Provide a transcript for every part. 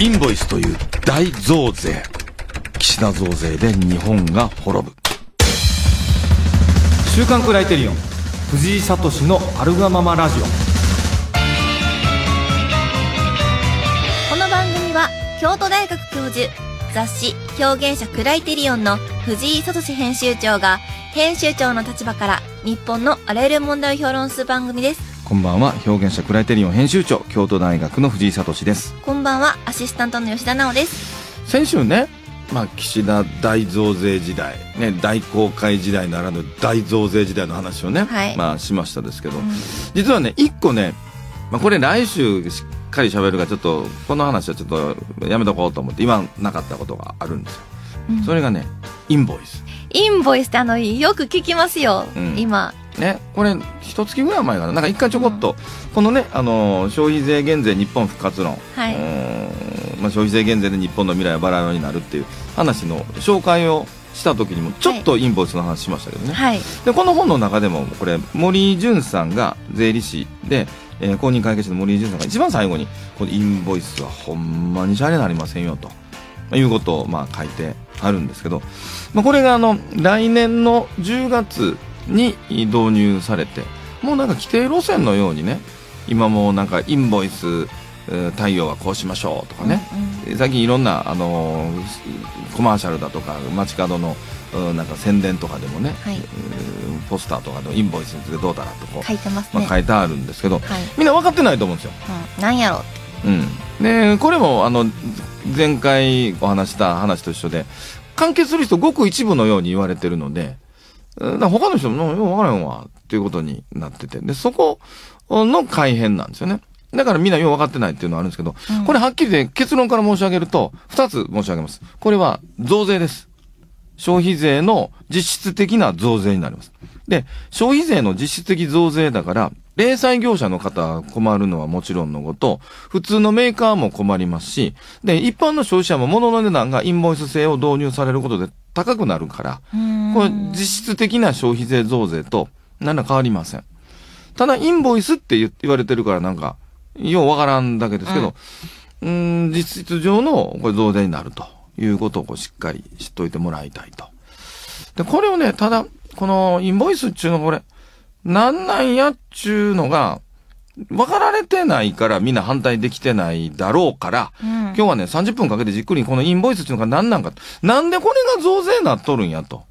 インボイスという大増税岸田増税で日本が滅ぶ「週刊クライテリオン」藤井聡の「アルガママラジオ」この番組は京都大学教授雑誌「表現者クライテリオン」の藤井聡編集長が編集長の立場から日本のあらゆる問題を評論する番組ですこんばんは表現者クライテリオン編集長京都大学の藤井聡ですこんばんはアシスタントの吉田直です先週ねまあ、岸田大増税時代、ね、大公開時代ならぬ大増税時代の話をね、はい、まあ、しましたですけど、うん、実はね、一個ね、まあ、これ来週しっかり喋るが、ちょっと、この話はちょっとやめとこうと思って、今なかったことがあるんですよ。うん、それがね、インボイス。インボイスってあの、よく聞きますよ、うん、今。ね、これ一月ぐらい前かななんか一回ちょこっと、うん、このね、あのー、消費税減税日本復活論、はい、まあ、消費税減税で日本の未来はバラバラになるっていう話の紹介をした時にもちょっとインボイスの話しましたけどね、はい、でこの本の中でもこれ森潤さんが税理士で、えー、公認会計士の森潤さんが一番最後にこのインボイスはほんまにしゃれなりませんよと。いうことをまあ書いてあるんですけど、まあ、これがあの来年の10月に導入されてもうなんか規定路線のようにね今もなんかインボイス対応はこうしましょうとかね、うんうん、最近いろんな、あのー、コマーシャルだとか街角のなんか宣伝とかでもね、はい、ポスターとかのインボイスについてどうだうとこ書いてます、ね、まあ、書いてあるんですけど、はい、みんな分かってないと思うんですよ。うん、なんやろう、うん、でこれもあの前回お話した話と一緒で関係する人ごく一部のように言われてるので他の人も、ようわからんわ、っていうことになってて。で、そこの改変なんですよね。だからみんなよう分かってないっていうのはあるんですけど、うん、これはっきりで結論から申し上げると、二つ申し上げます。これは増税です。消費税の実質的な増税になります。で、消費税の実質的増税だから、零細業者の方困るのはもちろんのこと、普通のメーカーも困りますし、で、一般の消費者も物の値段がインボイス制を導入されることで高くなるから、これ実質的な消費税増税と何ら変わりません。ただ、インボイスって言われてるからなんか、ようわからんだけですけど、うん、ん、実質上のこれ増税になるということをこうしっかり知っといてもらいたいと。で、これをね、ただ、このインボイスっていうのこれ、なんなんやっちゅうのが、分かられてないからみんな反対できてないだろうから、うん、今日はね、30分かけてじっくりこのインボイスっていうのが何なんか、なんでこれが増税なっとるんやと。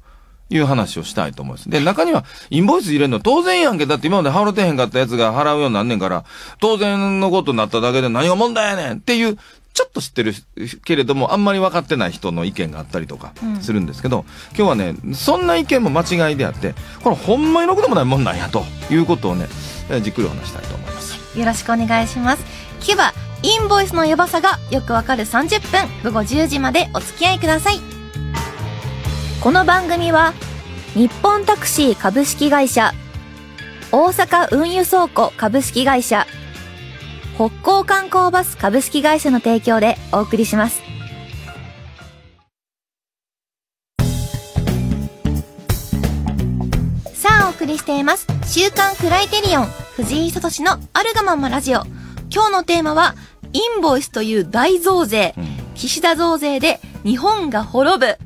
いう話をしたいと思います。で、中には、インボイス入れるの当然やんけ。だって今まで払ってへんかったやつが払うようになんねんから、当然のことになっただけで何が問題やねんっていう、ちょっと知ってるけれども、あんまり分かってない人の意見があったりとかするんですけど、うん、今日はね、そんな意見も間違いであって、これほんまにろくでもないもんなんやということをね、じっくりお話したいと思いますよろしくお願いしますキュバインボイスのやばさがよくわかる30分午後10時までお付き合いくださいこの番組は日本タクシー株式会社大阪運輸倉庫株式会社北港観光バス株式会社の提供でお送りしますりしています。週刊クライテリオン、藤井聡のあるがままラジオ。今日のテーマは、インボイスという大増税。岸田増税で日本が滅ぶ。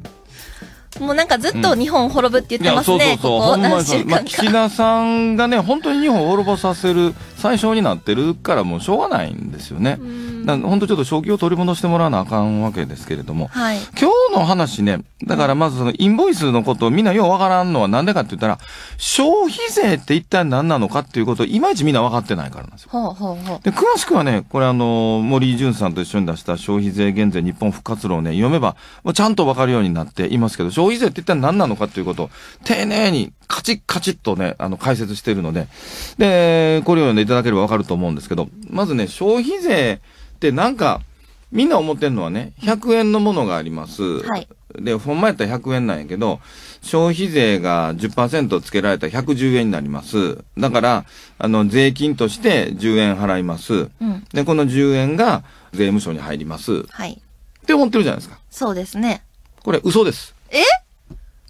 もうなんかずっと日本滅ぶって言ってますね、うん、そうそうそうここ何週間か、まあ、岸田さんがね、本当に日本を滅ぼさせる最小になってるからもうしょうがないんですよね。本当ちょっと正気を取り戻してもらわなあかんわけですけれども、はい、今日の話ね、だからまずそのインボイスのことをみんなようわからんのはなんでかって言ったら、消費税って一体何なのかっていうことをいまいちみんな分かってないからなんですよ。で詳しくはね、これあの、森淳さんと一緒に出した消費税減税日本復活論をね、読めば、ちゃんとわかるようになっていますけど、消費税って一体何なのかっていうことを丁寧にカチッカチッとね、あの解説してるので、で、これをね、ただければわかると思うんですけど、まずね、消費税ってなんか、みんな思ってんのはね、100円のものがあります。はい。で、ほんまやったら100円なんやけど、消費税が10%つけられたら110円になります。だから、あの、税金として10円払います。うん、で、この10円が税務署に入ります。はい。って思ってるじゃないですか。そうですね。これ嘘です。え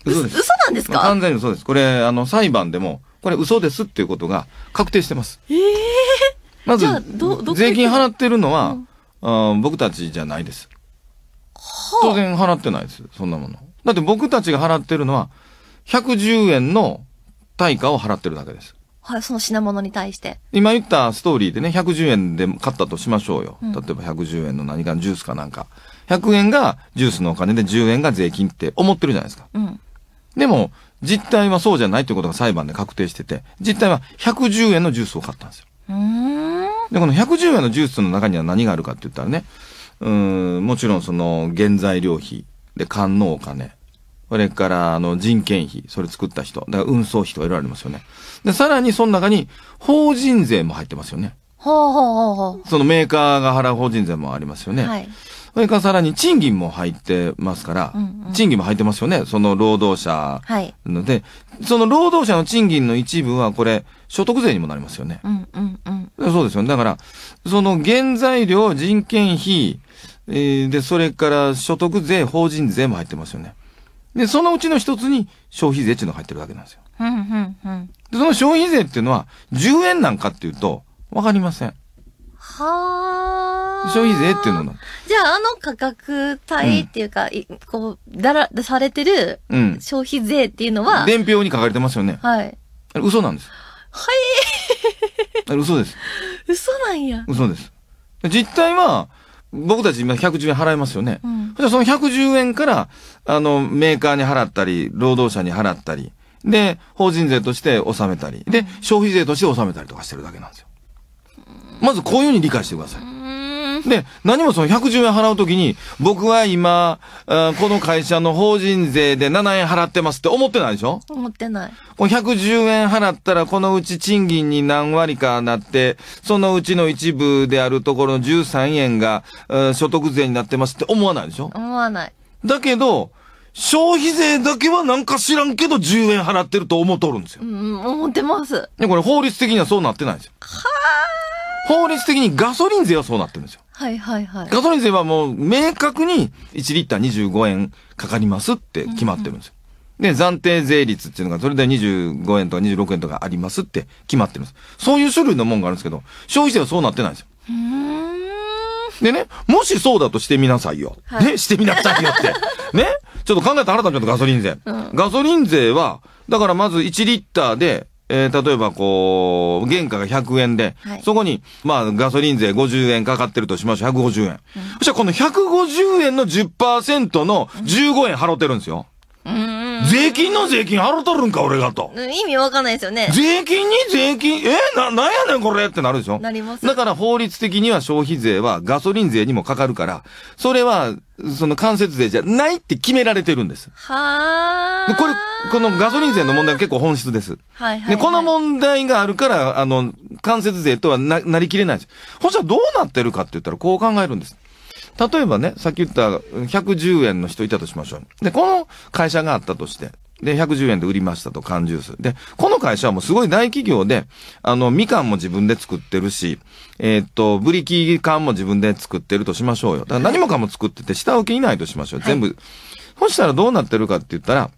嘘です。嘘なんですか完全に嘘です。これ、あの、裁判でも、これ嘘ですっていうことが確定してます。えー、まず、税金払ってるのは、うん、あ僕たちじゃないです。当然払ってないです。そんなもの。だって僕たちが払ってるのは、110円の対価を払ってるだけです。はい、その品物に対して。今言ったストーリーでね、110円で買ったとしましょうよ。うん、例えば110円の何かジュースかなんか。100円がジュースのお金で10円が税金って思ってるじゃないですか。うん、でも、実態はそうじゃないということが裁判で確定してて、実態は110円のジュースを買ったんですよ。で、この110円のジュースの中には何があるかって言ったらね、うん、もちろんその原材料費、で、官のお金、それから、あの、人件費、それ作った人、だから運送費とかいろいろありますよね。で、さらにその中に、法人税も入ってますよね。ほうほうほうほう。そのメーカーが払う法人税もありますよね。はい。それからさらに賃金も入ってますから、うんうん、賃金も入ってますよね。その労働者はい。ので、その労働者の賃金の一部はこれ、所得税にもなりますよね。うんうんうん、そうですよね。だから、その原材料、人件費、えー、で、それから所得税、法人税も入ってますよね。で、そのうちの一つに消費税っていうのが入ってるわけなんですよ。うんうんうん、その消費税っていうのは、10円なんかっていうと、わかりません。はあ。消費税っていうのなじゃあ、あの価格帯っていうか、うん、こう、だら、されてる、消費税っていうのは、うん、伝票に書かれてますよね。はい。嘘なんです。はい。あれ嘘です。嘘なんや。嘘です。実態は、僕たち今110円払いますよね。うん、じゃあその110円から、あの、メーカーに払ったり、労働者に払ったり、で、法人税として納めたり、で、消費税として納めたりとかしてるだけなんですよ。まずこういうふうに理解してください。で、何もその110円払うときに、僕は今、あこの会社の法人税で7円払ってますって思ってないでしょ思ってない。110円払ったら、このうち賃金に何割かなって、そのうちの一部であるところの13円が、所得税になってますって思わないでしょ思わない。だけど、消費税だけはなんか知らんけど10円払ってると思っとるんですよ。うん、思ってます。で、これ法律的にはそうなってないんですよ。は法律的にガソリン税はそうなってるんですよ。はいはいはい。ガソリン税はもう明確に1リッター25円かかりますって決まってるんですよ。うんで、暫定税率っていうのが、それで25円とか26円とかありますって決まってるんです。そういう種類のもんがあるんですけど、消費税はそうなってないんですよ。でね、もしそうだとしてみなさいよ。はい、ね、してみなさいよって。ね、ちょっと考えたら新たにちょっとガソリン税、うん。ガソリン税は、だからまず1リッターでえー、例えばこう、原価が100円で、はい、そこに、まあ、ガソリン税50円かかってるとしましょう、150円。うん、そしたらこの150円の10%の15円払ってるんですよ。税金の税金払うとるんか、俺がと。意味わかんないですよね。税金に税金、えな、なんやねんこれってなるでしょなります。だから法律的には消費税はガソリン税にもかかるから、それは、その間接税じゃないって決められてるんです。はあ。これ、このガソリン税の問題が結構本質です。はい、はい、で、この問題があるから、あの、間接税とはな、なりきれないです。ほんじゃどうなってるかって言ったらこう考えるんです。例えばね、さっき言った110円の人いたとしましょう。で、この会社があったとして、で、110円で売りましたと、缶ジュース。で、この会社はもうすごい大企業で、あの、みかんも自分で作ってるし、えー、っと、ブリキ缶も自分で作ってるとしましょうよ。だから何もかも作ってて、下請けいないとしましょう。全部。はい、そしたらどうなってるかって言ったら、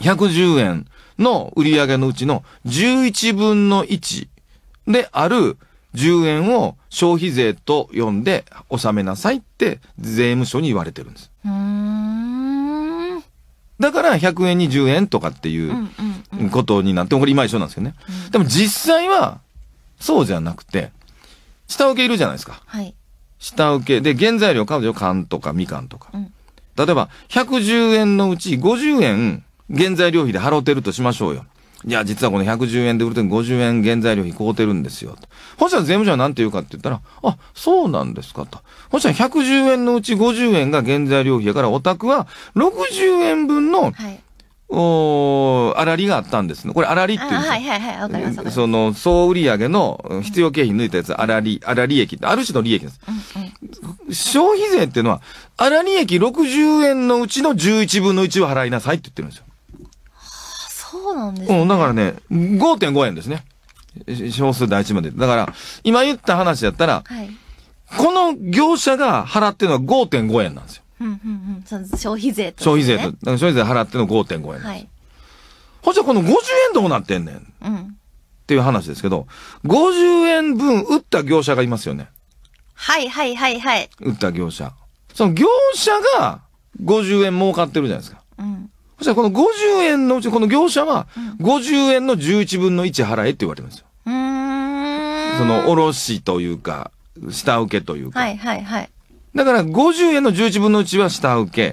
110円の売り上げのうちの11分の1である10円を消費税と呼んで納めなさいって税務署に言われてるんです。だから100円に10円とかっていうことになって、これ今一緒なんですけどね。でも実際はそうじゃなくて、下請けいるじゃないですか。はい、下請け。で、原材料買うでしょ缶とかみかんとか。例えば、110円のうち50円原材料費で払ってるとしましょうよ。いや、実はこの110円で売るとき50円原材料費凍ってるんですよ。と本社ら、税務署は何て言うかって言ったら、あ、そうなんですかと。本社は110円のうち50円が原材料費やから、お宅は60円分の、はい、おあらりがあったんですね。これ、あらりっていうはいはいはい、わかります。その、総売上の必要経費抜いたやつ、あらり、あら利益って、ある種の利益です。うんうん、消費税っていうのは、あら利益60円のうちの11分の1を払いなさいって言ってるんですよ。そうなんです、ね、うん、だからね、5.5円ですね。小数第一まで。だから、今言った話やったら、はい、この業者が払ってるのは5.5円なんですよ。うんうんうん。消費税と、ね、消費税と。消費税払っての5.5円なんです。はい。ほじゃこの50円どうなってんねん。うん。っていう話ですけど、50円分売った業者がいますよね。はいはいはいはい。売った業者。その業者が50円儲かってるじゃないですか。そしたらこの50円のうち、この業者は、50円の11分の1払えって言われるんですよ。うん。その、卸しというか、下請けというか。はいはいはい。だから、50円の11分の1は下請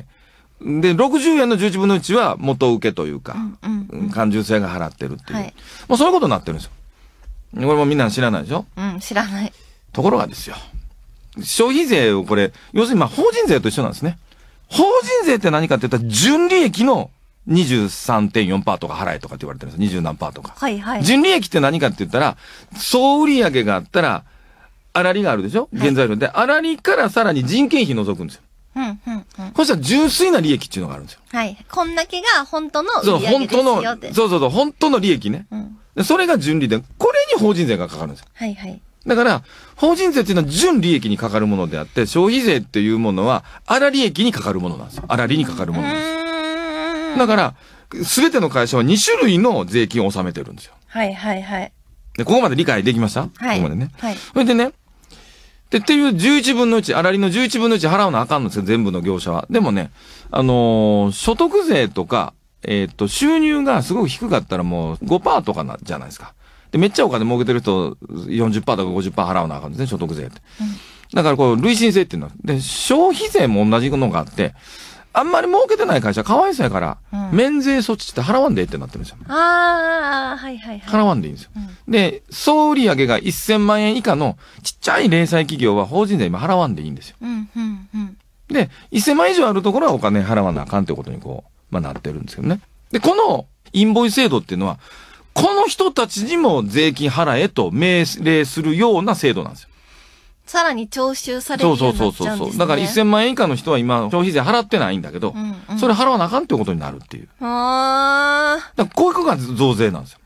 け。で、60円の11分の1は元請けというか、うんうん感受性が払ってるっていう。はい、もうそういうことになってるんですよ。これもみんな知らないでしょうん、知らない。ところがですよ。消費税をこれ、要するにまあ法人税と一緒なんですね。法人税って何かって言ったら、純利益の23.4%とか払えとかって言われてるんですよ。20何パーとか。はいはい。純利益って何かって言ったら、総売上があったら、あらりがあるでしょ原材料で。あらりからさらに人件費除くんですよ。うんうんうん。そしたら純粋な利益っていうのがあるんですよ。はい。こんだけが本当のですよそう、本当の、そうそうそう、本当の利益ね。うん。それが純利で、これに法人税がかかるんですよ。はいはい。だから、法人税っていうのは純利益にかかるものであって、消費税っていうものは、粗利益にかかるものなんですよ。粗利にかかるものなんですだから、すべての会社は2種類の税金を納めてるんですよ。はいはいはい。で、ここまで理解できましたはい。ここまでね。はい。それでね、で、っていう11分の1、粗利の11分の1払うのあかんのですよ、全部の業者は。でもね、あのー、所得税とか、えー、っと、収入がすごく低かったらもう5%とかな、じゃないですか。で、めっちゃお金儲けてる人、40%とか50%払うなあかんですね、所得税って。うん、だから、こう、累進性っていうのは。で、消費税も同じのがあって、あんまり儲けてない会社かわいそうやから、うん、免税措置って払わんでえってなってるんですよ。ああ、はいはいはい。払わんでいいんですよ。うん、で、総売上が1000万円以下のちっちゃい零細企業は法人税今払わんでいいんですよ。うんうんうん、で、1000万以上あるところはお金払わなあかんってことにこう、まあなってるんですけどね。で、このインボイス制度っていうのは、この人たちにも税金払えと命令するような制度なんですよ。さらに徴収されるようになっちゃうんです、ね、そうそうそうそう。だから1000万円以下の人は今、消費税払ってないんだけど、うんうん、それ払わなあかんってことになるっていう。ああ。だからこういうことが増税なんですよ。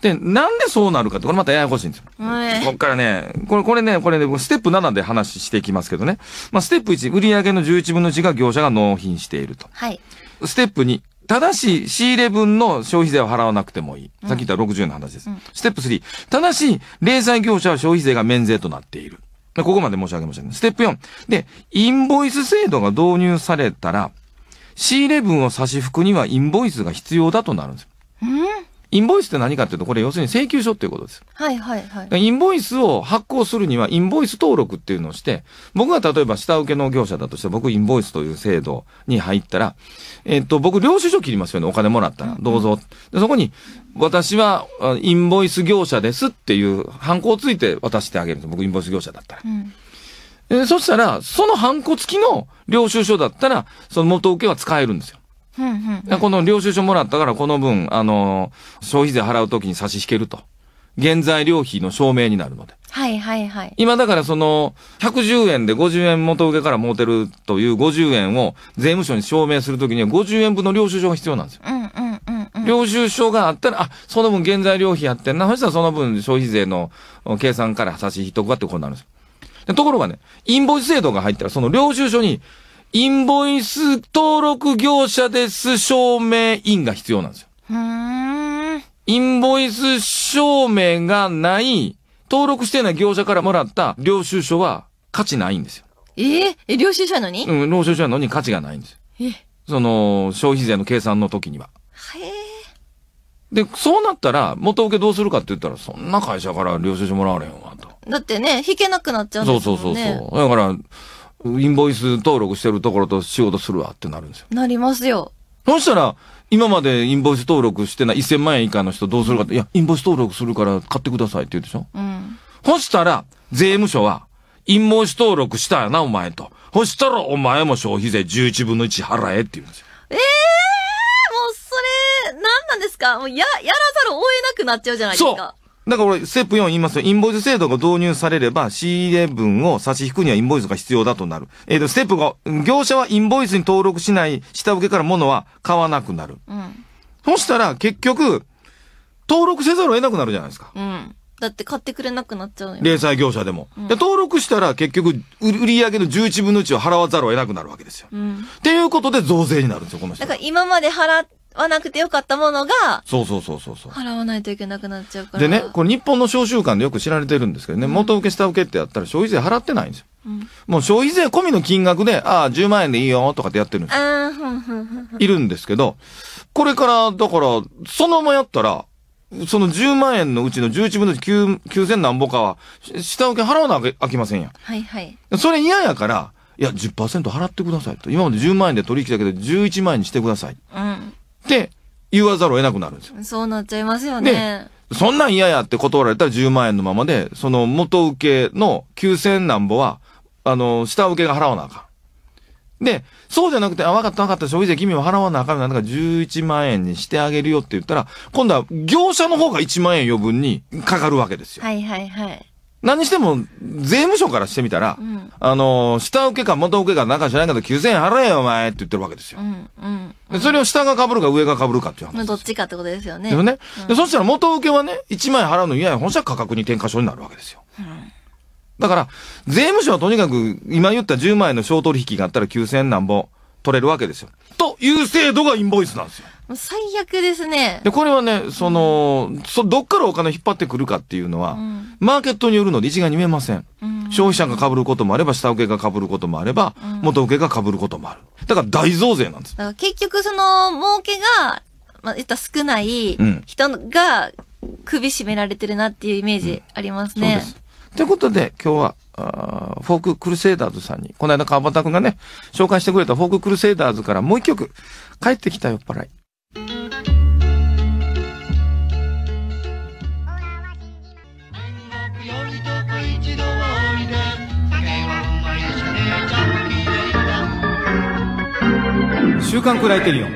で、なんでそうなるかって、これまたややこしいんですよ。えー、こっからね、これ、これね、これね、ステップ7で話していきますけどね。まあ、ステップ1、売上の11分の1が業者が納品していると。はい。ステップ2、ただし、仕入れ分の消費税を払わなくてもいい。さっき言った60の話です。うん、ステップ3。ただし、零細業者は消費税が免税となっている。ここまで申し上げましたけステップ4。で、インボイス制度が導入されたら、仕入れ分を差し引くにはインボイスが必要だとなるんですよ。うんインボイスって何かっていうと、これ要するに請求書っていうことです。はいはいはい。インボイスを発行するには、インボイス登録っていうのをして、僕が例えば下請けの業者だとして、僕インボイスという制度に入ったら、えっと、僕領収書切りますよね、お金もらったら。どうぞ。でそこに、私はインボイス業者ですっていう、ハンコをついて渡してあげるんです。僕インボイス業者だったら。うんえそしたら、そのハンコ付きの領収書だったら、その元請けは使えるんですよ。うんうん、この領収書もらったから、この分、あの、消費税払うときに差し引けると。原材料費の証明になるので。はいはいはい。今だからその、110円で50円元受けから持てるという50円を税務署に証明するときには50円分の領収書が必要なんですよ。うんうんうんうん。領収書があったら、あ、その分原材料費やってんな。そしたらその分消費税の計算から差し引いとくわってことになるんですよ。ところがね、インボイス制度が入ったら、その領収書にインボイス登録業者です証明印が必要なんですよ。インボイス証明がない、登録してない業者からもらった領収書は価値ないんですよ。ええ領収書なのにうん、領収書なのに価値がないんです。えその、消費税の計算の時には。へえ。で、そうなったら、元請けどうするかって言ったら、そんな会社から領収書もらわれへんわ、と。だってね、引けなくなっちゃうんですもんね。そうそうそうそう。だから、インボイス登録してるところと仕事するわってなるんですよ。なりますよ。そしたら、今までインボイス登録してない1000万円以下の人どうするかって、いや、インボイス登録するから買ってくださいって言うでしょ。うん。そしたら、税務署は、インボイス登録したよな、お前と。そしたら、お前も消費税11分の1払えって言うんですよ。ええー、もうそれ、何なんですかもうや、やらざるを得なくなっちゃうじゃないですか。そうだから俺、ステップ4言いますよ。インボイス制度が導入されれば、仕入れ分を差し引くにはインボイスが必要だとなる。えっ、ー、と、ステップ5、業者はインボイスに登録しない、下請けから物は買わなくなる。うん。そしたら、結局、登録せざるを得なくなるじゃないですか。うん。だって買ってくれなくなっちゃうよ。零細業者でも。うん、で登録したら結局、売り上げの11分の1を払わざるを得なくなるわけですよ。うん、っていうことで増税になるんですよ、この人。だから今まで払っわなくてよかったものが、そうそうそうそうそう。払わないといけなくなっちゃうから。でね、これ日本の商習慣でよく知られてるんですけどね、うん、元請け下請けってやったら消費税払ってないんですよ。うん、もう消費税込みの金額で、ああ、10万円でいいよとかってやってるんですよ。いるんですけど、これから、だから、そのままやったら、その10万円のうちの11分の9、九0 0 0何ぼかは、下請け払わなあきませんやはいはい。それ嫌やから、いや、10%払ってくださいと。今まで10万円で取引だけで11万円にしてください。うん。って言わざるを得なくなるんですよ。そうなっちゃいますよね。そんなん嫌やって断られたら10万円のままで、その元請けの9000なんぼは、あの、下請けが払わなあかん。で、そうじゃなくて、あ、わかったわかった、消費税君は払わなあかんなんだから11万円にしてあげるよって言ったら、今度は業者の方が1万円余分にかかるわけですよ。はいはいはい。何しても、税務署からしてみたら、うん、あの、下請けか元請けかなんかないけど、9000円払えよ、お前って言ってるわけですよ。うんうんそれを下が被るか上が被るかっていう話。どっちかってことですよね。でもね、うん、そしたら元請けはね、1万円払うの嫌や、本社価格に転嫁書になるわけですよ。だから、税務署はとにかく、今言った10万円の小取引があったら9000円なんぼ取れるわけですよ。という制度がインボイスなんですよ。最悪ですね。で、これはね、その、そどっからお金引っ張ってくるかっていうのは、うん、マーケットによるので一概に言えません。うん、消費者が被ることもあれば、下請けが被ることもあれば、うん、元請けが被ることもある。だから大増税なんです。だから結局、その、儲けが、まあ、言った少ない人が首絞められてるなっていうイメージありますね。そうです。ということで、今日は、あフォーククルセイダーズさんに、この間川端くんがね、紹介してくれたフォーククルセイダーズからもう一曲、帰ってきた酔っ払い。週刊クライテリオン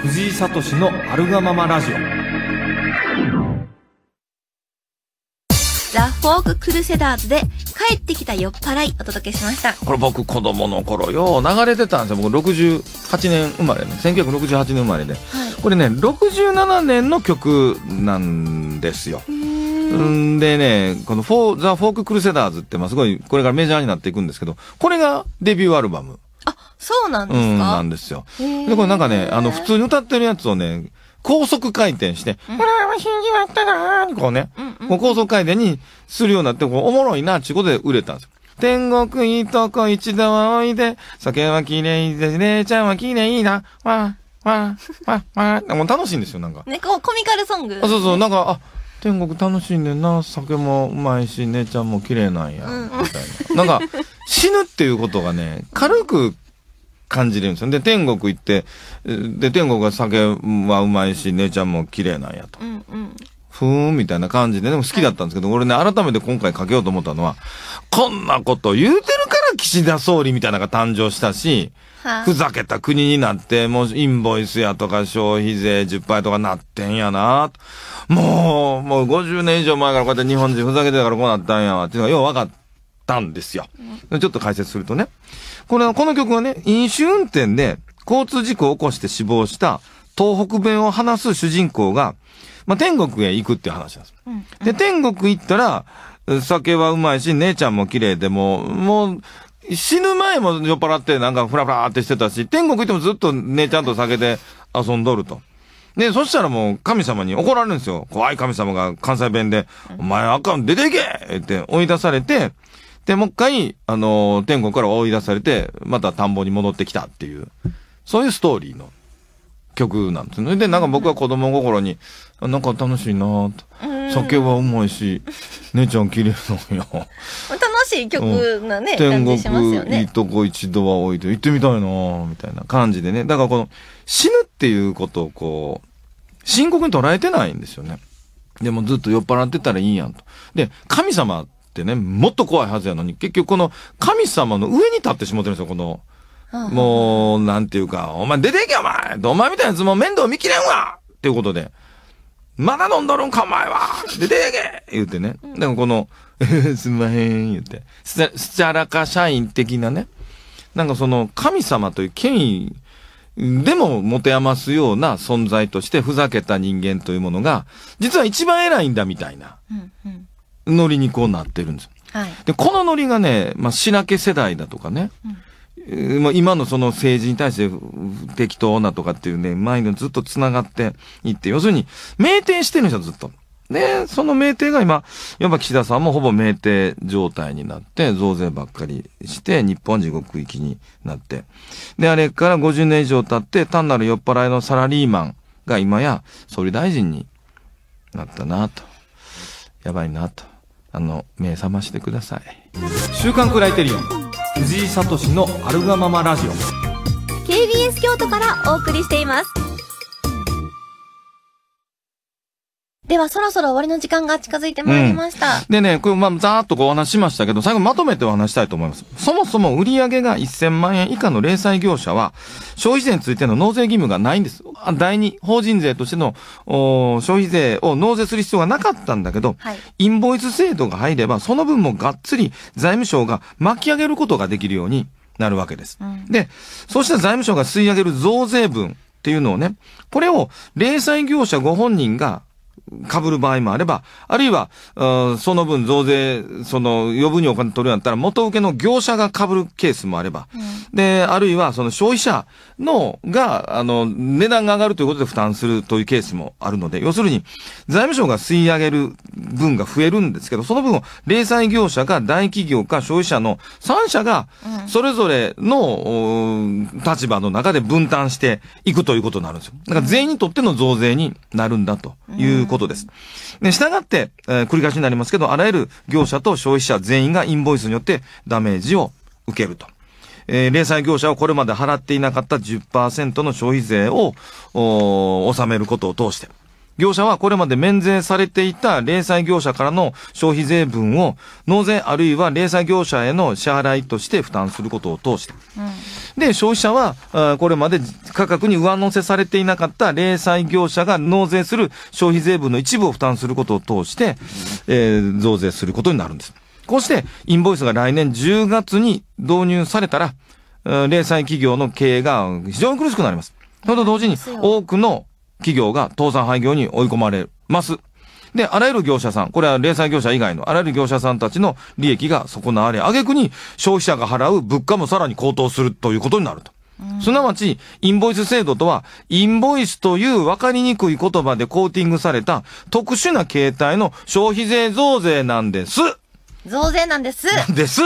藤井聡のあるがままラジオラフォーククルセダーズで帰ってきた酔っ払いお届けしましたこれ僕子供の頃よう流れてたんですよ僕68年生まれね1968年生まれで、はい、これね67年の曲なんですよんでね、このフォー、ザ・フォーク・クルセダーズって、まあ、すごい、これからメジャーになっていくんですけど、これがデビューアルバムそうなんですかうん、なんですよ。で、これなんかね、あの、普通に歌ってるやつをね、高速回転して、うん、これは信じまったなーこうね、うんうん、こう高速回転にするようになって、こうおもろいなちゅうことで売れたんですよ。天国いいとこ一度はおいで、酒は綺麗で、姉ちゃんは綺麗いいな、わー、わー、わー、わー、もう楽しいんですよ、なんか。ね、こう、コミカルソング。あ、そうそう、なんか、あ、天国楽しいんでな、酒もうまいし、姉ちゃんも綺麗なんや、うん、みたいな。なんか、死ぬっていうことがね、軽く感じるんですよ。で、天国行って、で、天国は酒はうまいし、姉ちゃんも綺麗なんやと。うんうん、ふーんみたいな感じで、でも好きだったんですけど、はい、俺ね、改めて今回かけようと思ったのは、こんなこと言うてるから岸田総理みたいなのが誕生したし、ふざけた国になって、もうインボイスやとか消費税10杯とかなってんやなもう、もう50年以上前からこうやって日本人ふざけてたからこうなったんやっていうのがよう分かった。たんですよ。ちょっと解説するとね。これ、この曲はね、飲酒運転で交通事故を起こして死亡した東北弁を話す主人公が、まあ、天国へ行くっていう話なんです。で、天国行ったら、酒はうまいし、姉ちゃんも綺麗でも、もう、死ぬ前も酔っ払ってなんかフラフラってしてたし、天国行ってもずっと姉ちゃんと酒で遊んどると。で、そしたらもう神様に怒られるんですよ。怖い神様が関西弁で、お前あかん、出ていけって追い出されて、で、もう一回、あのー、天国から追い出されて、また田んぼに戻ってきたっていう、そういうストーリーの曲なんですね。で、なんか僕は子供心に、なんか楽しいなと。酒はうまいし、姉ちゃん綺麗なんや。楽しい曲なね、天国、いいとこ一度は置いて、行ってみたいなみたいな感じでね。だからこの、死ぬっていうことをこう、深刻に捉えてないんですよね。でもずっと酔っ払ってたらいいやんと。で、神様ってね、もっと怖いはずやのに、結局この神様の上に立ってしまってるんですよ、この。もう、なんていうか、お前出ていけお前お前みたいなやつも面倒見きれんわっていうことで。まだ飲んどるんかお前は出ていけ言うてね。でもこの、すんまへん言うて。すちゃらか社員的なね。なんかその神様という権威でも持て余すような存在としてふざけた人間というものが、実は一番偉いんだみたいな。うんうんノリにこうなってるんです。はい、で、このノリがね、まあ、しなけ世代だとかね、うん、まあ、今のその政治に対して適当なとかっていうね、マインドずっと繋がっていって、要するに、名店してるんですよ、ずっと。で、その名店が今、やっぱ岸田さんもほぼ名店状態になって、増税ばっかりして、日本地獄行きになって。で、あれから50年以上経って、単なる酔っ払いのサラリーマンが今や総理大臣になったなと。やばいなと。あの、目覚ましてください。週刊クライテリオン、藤井聡のあるがままラジオ。KBS 京都からお送りしています。では、そろそろ終わりの時間が近づいてまいりました。うん、でね、これ、まあ、ざーっとこうお話しましたけど、最後まとめてお話したいと思います。そもそも売上が1000万円以下の零細業者は、消費税についての納税義務がないんです。第二、法人税としての消費税を納税する必要がなかったんだけど、はい、インボイス制度が入れば、その分もがっつり財務省が巻き上げることができるようになるわけです。うん、で、そうした財務省が吸い上げる増税分っていうのをね、これを零細業者ご本人が被る場合もあれば、あるいは、その分増税、その余分にお金取るんなったら元請けの業者が被るケースもあれば、うん、で、あるいはその消費者のが、あの、値段が上がるということで負担するというケースもあるので、要するに財務省が吸い上げる分が増えるんですけど、その分を零細業者か大企業か消費者の3社が、それぞれの、立場の中で分担していくということになるんですよ。だから全員にとっての増税になるんだということ、うんことです。で、従って、えー、繰り返しになりますけど、あらゆる業者と消費者全員がインボイスによってダメージを受けると。えー、零細業者はこれまで払っていなかった10%の消費税を、納めることを通して、業者はこれまで免税されていた零細業者からの消費税分を納税あるいは零細業者への支払いとして負担することを通して、うん、で消費者はこれまで価格に上乗せされていなかった零細業者が納税する消費税分の一部を負担することを通して、えー、増税することになるんです。こうしてインボイスが来年10月に導入されたら、零細企業の経営が非常に苦しくなります。それと同時に多くの企業が倒産廃業に追い込まれます。で、あらゆる業者さん、これは零細業者以外のあらゆる業者さんたちの利益が損なわれ、挙句に消費者が払う物価もさらに高騰するということになると。すなわち、インボイス制度とは、インボイスという分かりにくい言葉でコーティングされた特殊な形態の消費税増税なんです。増税なんです。です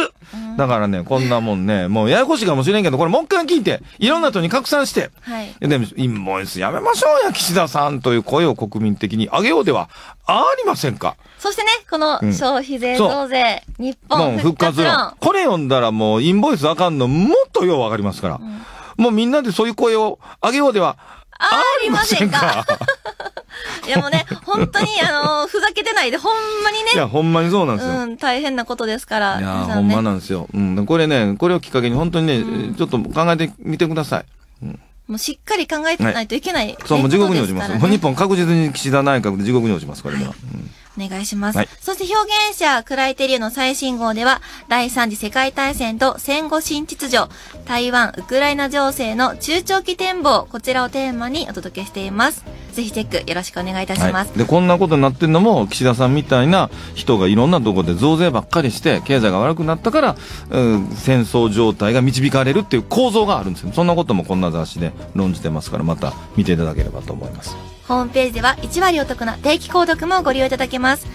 だからね、こんなもんね、もうややこしいかもしれんけど、これもう一回聞いて、いろんな人に拡散して、はい。でも、インボイスやめましょうや、岸田さんという声を国民的に上げようではありませんか。そしてね、この消費税増税、うん、日本復活論。これ読んだらもう、インボイスあかんの、もっとようわかりますから、うん、もうみんなでそういう声を上げようではありませんか。いやもうね、本当に、あの、ふざけてないで、ほんまにね。いや、ほんまにそうなんですよ。うん、大変なことですから。いや、ね、ほんまなんですよ。うん、これね、これをきっかけに本当にね、うん、ちょっと考えてみてください。うんもうしっかり考えてないといけない、はい、そう、もう地獄に落ちます。もう日本確実に岸田内閣で地獄に落ちます、これは。はいうん、お願いします。はい、そして表現者、クライテリューの最新号では、第3次世界大戦と戦後新秩序、台湾、ウクライナ情勢の中長期展望、こちらをテーマにお届けしています。ぜひチェックよろしくお願いいたします、はい、でこんなことになってるのも岸田さんみたいな人がいろんなところで増税ばっかりして経済が悪くなったから、うん、戦争状態が導かれるっていう構造があるんですよそんなこともこんな雑誌で論じてますからまた見ていただければと思いますホームページでは1割お得な定期購読もご利用いただけます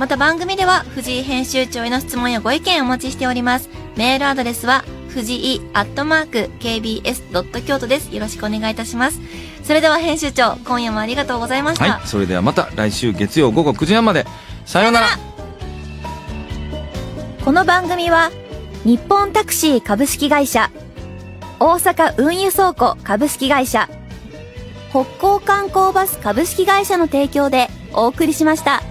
また番組では藤井編集長への質問やご意見をお待ちしておりますメールアドレスは藤井アットマーク KBS ドット京都です。よろしくお願いいたします。それでは編集長、今夜もありがとうございました。はい、それではまた来週月曜午後9時半まで。さようなら。この番組は、日本タクシー株式会社、大阪運輸倉庫株式会社、北港観光バス株式会社の提供でお送りしました。